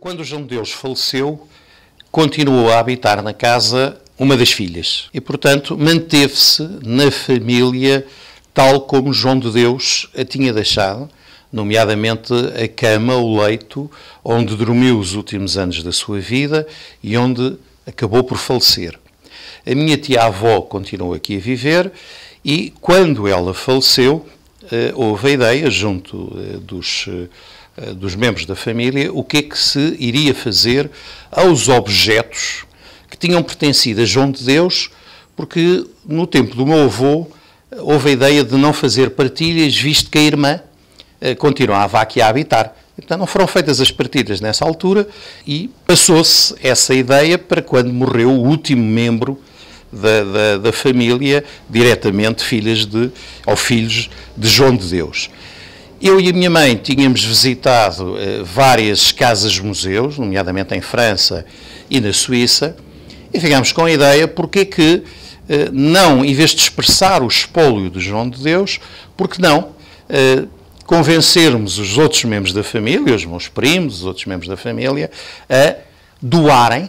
Quando João de Deus faleceu, continuou a habitar na casa uma das filhas e, portanto, manteve-se na família tal como João de Deus a tinha deixado, nomeadamente a cama, o leito, onde dormiu os últimos anos da sua vida e onde acabou por falecer. A minha tia-avó continuou aqui a viver e, quando ela faleceu, eh, houve a ideia, junto eh, dos eh, eh, dos membros da família o que é que se iria fazer aos objetos que tinham pertencido a João de Deus, porque no tempo do meu avô eh, houve a ideia de não fazer partilhas, visto que a irmã eh, continuava aqui a habitar. Então não foram feitas as partilhas nessa altura e passou-se essa ideia para quando morreu o último membro da, da, da família, diretamente filhas de, ou filhos de João de Deus. Eu e a minha mãe tínhamos visitado eh, várias casas-museus, nomeadamente em França e na Suíça, e ficámos com a ideia porque que eh, não, em vez de expressar o espólio de João de Deus, porque não eh, convencermos os outros membros da família, os meus primos, os outros membros da família, a doarem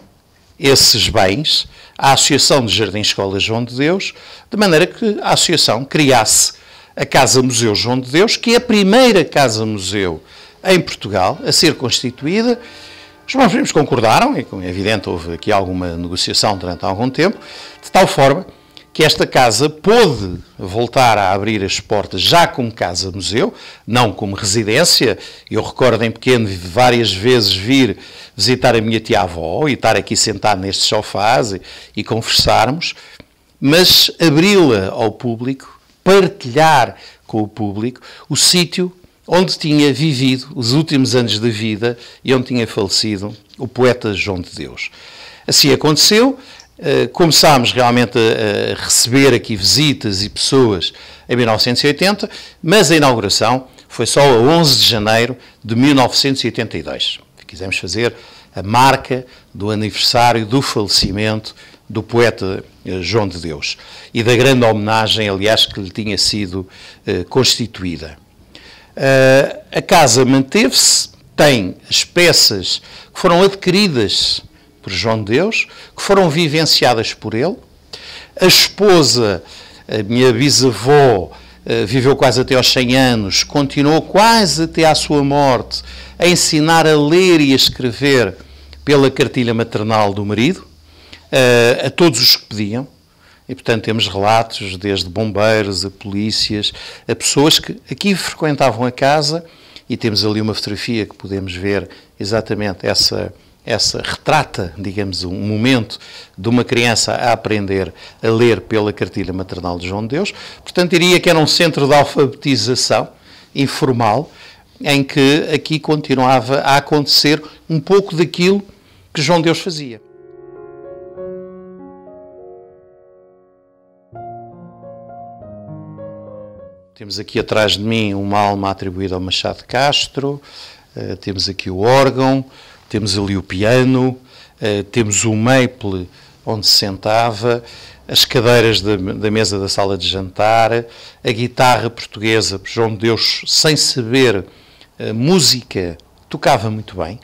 esses bens à Associação de Jardim Escola João de Deus, de maneira que a Associação criasse a Casa Museu João de Deus, que é a primeira Casa Museu em Portugal a ser constituída. Os meus primos concordaram, e como é evidente houve aqui alguma negociação durante algum tempo, de tal forma que esta casa pôde voltar a abrir as portas já como casa-museu, não como residência. Eu recordo em pequeno várias vezes vir visitar a minha tia-avó e estar aqui sentado nestes sofás e, e conversarmos, mas abri-la ao público partilhar com o público o sítio onde tinha vivido os últimos anos de vida e onde tinha falecido o poeta João de Deus. Assim aconteceu, eh, começámos realmente a receber aqui visitas e pessoas em 1980, mas a inauguração foi só a 11 de janeiro de 1982. Quisemos fazer a marca do aniversário do falecimento do poeta eh, João de Deus e da grande homenagem, aliás, que lhe tinha sido eh, constituída. Uh, a casa manteve-se, tem as peças que foram adquiridas por João de Deus, que foram vivenciadas por ele. A esposa, a minha bisavó, uh, viveu quase até aos 100 anos, continuou quase até à sua morte a ensinar a ler e a escrever pela cartilha maternal do marido. Eh, a todos os que pediam. E, portanto, temos relatos desde bombeiros a polícias, a pessoas que aqui frequentavam a casa, e temos ali uma fotografia que podemos ver exatamente essa, essa retrata, digamos, um momento de uma criança a aprender a ler pela cartilha maternal de João de Deus. Portanto, diria que era um centro de alfabetização informal, em que aqui continuava a acontecer um pouco daquilo que João Deus fazia. Temos aqui atrás de mim uma alma atribuída ao Machado de Castro, uh, temos aqui o órgão, temos ali o piano, uh, temos o maple onde se sentava, as cadeiras da, da, mesa da sala de jantar, a guitarra portuguesa, João Deus, sem saber eh, música, tocava muito bem.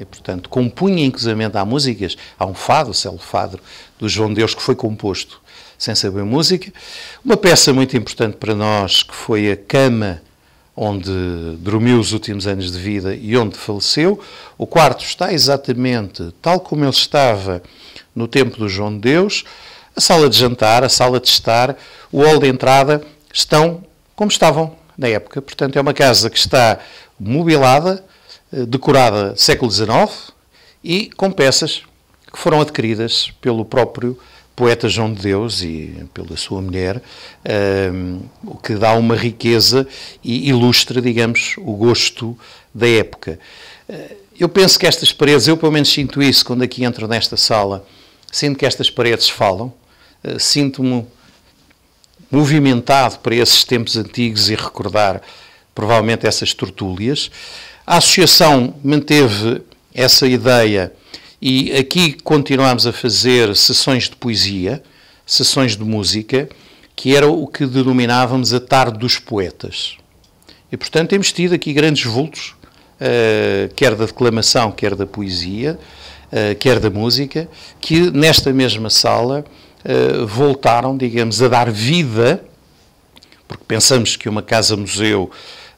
E, portanto, compunha inclusivamente há músicas, há um fado, o Celo fado do João Deus, que foi composto sem saber música. Uma peça muito importante para nós, que foi a Cama, onde dormiu os últimos anos de vida e onde faleceu. O quarto está exatamente tal como ele estava no tempo do João de Deus. A sala de jantar, a sala de estar, o hall de entrada estão como estavam na época. Portanto, é uma casa que está mobilada, eh, decorada século XIX e com peças que foram adquiridas pelo próprio poeta João de Deus e pela sua mulher, um, ehm, o que dá uma riqueza e ilustra, digamos, o gosto da época. Eh, eu penso que estas paredes, eu pelo menos sinto isso quando aqui entro nesta sala, sinto que estas paredes falam, eh, sinto-me movimentado para esses tempos antigos e recordar provavelmente essas tertúlias. A associação manteve essa ideia e aqui continuámos a fazer sessões de poesia, sessões de música, que era o que denominávamos a tarde dos poetas. E, portanto, temos tido aqui grandes vultos, uh, quer da declamação, quer da poesia, uh, quer da música, que nesta mesma sala uh, voltaram, digamos, a dar vida, porque pensamos que uma casa-museu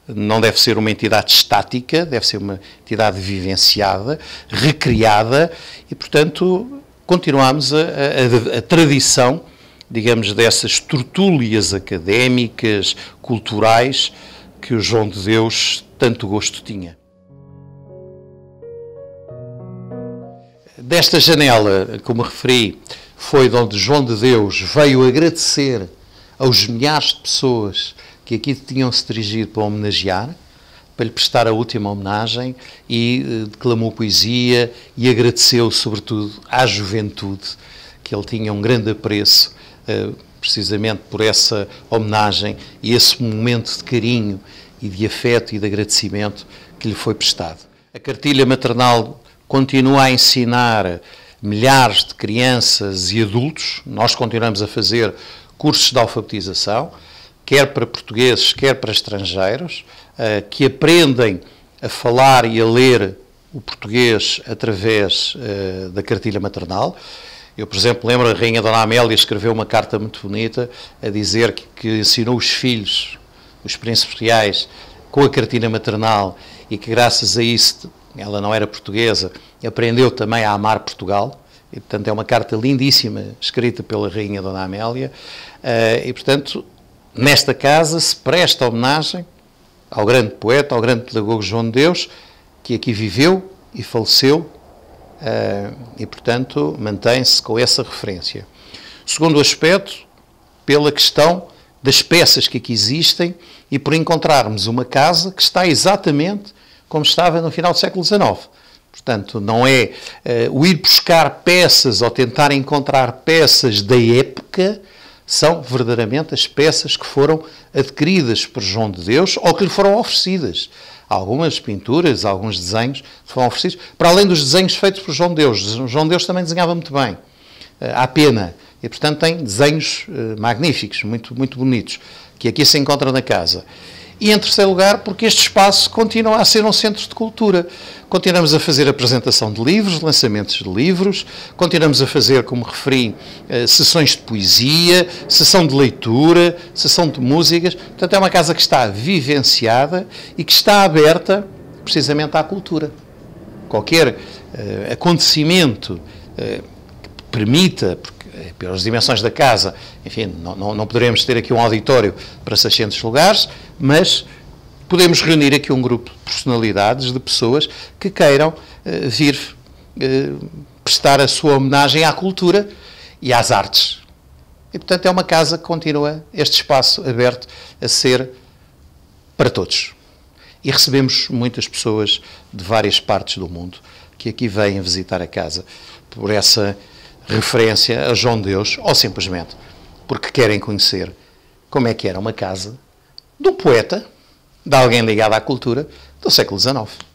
não deve ser uma entidade estática, deve ser uma entidade vivenciada, recriada e, portanto, continuamos a, a, a tradição, digamos, dessas tertúlias académicas, culturais, que o João de Deus tanto gosto tinha. Desta janela, como referi, foi de onde João de Deus veio agradecer aos milhares de pessoas que aqui tinham-se dirigido para homenagear, para lhe prestar a última homenagem e eh, declamou poesia e agradeceu, sobretudo, à juventude, que ele tinha um grande apreço eh, precisamente por essa homenagem e esse momento de carinho e de afeto e de agradecimento que lhe foi prestado. A cartilha maternal continua a ensinar milhares de crianças e adultos, nós continuamos a fazer cursos de alfabetização, quer para portugueses, quer para estrangeiros, eh, que aprendem a falar e a ler o português através eh, da cartilha maternal. Eu, por exemplo, lembro a Rainha Dona Amélia escreveu uma carta muito bonita a dizer que, que ensinou os filhos, os príncipes reais, com a cartilha maternal e que, graças a isso, ela não era portuguesa, aprendeu também a amar Portugal. E, portanto, é uma carta lindíssima escrita pela Rainha Dona Amélia. Eh, e, portanto, nesta casa se presta homenagem ao grande poeta, ao grande pedagogo João de Deus, que aqui viveu e faleceu eh, e, portanto, mantém-se com essa referência. Segundo aspecto, pela questão das peças que aqui existem e por encontrarmos uma casa que está exatamente como estava no final do século XIX. Portanto, não é uh, o ir buscar peças ou tentar encontrar peças da época são verdadeiramente as peças que foram adquiridas por João de Deus ou que lhe foram oferecidas. Algumas pinturas, alguns desenhos foram oferecidos, para além dos desenhos feitos por João de Deus. João de Deus também desenhava muito bem, eh, à pena. E, portanto, tem desenhos eh, magníficos, muito, muito bonitos, que aqui se encontram na casa. E, em terceiro lugar, porque este espaço continua a ser um centro de cultura. Continuamos a fazer apresentação de livros, lançamentos de livros, continuamos a fazer, como referi, eh, sessões de poesia, sessão de leitura, sessão de músicas. Portanto, é uma casa que está vivenciada e que está aberta precisamente à cultura. Qualquer eh, acontecimento eh, que permita, eh, pelas dimensões da casa, enfim, não, não, não poderemos ter aqui um auditório para 600 lugares, mas podemos reunir aqui um grupo de personalidades, de pessoas que queiram eh, vir eh, prestar a sua homenagem à cultura e às artes. E, portanto, é uma casa que continua este espaço aberto a ser para todos. E recebemos muitas pessoas de várias partes do mundo que aqui vêm visitar a casa por essa referência a João Deus, ou simplesmente porque querem conhecer como é que era uma casa do poeta, de alguém ligado à cultura, do século XIX.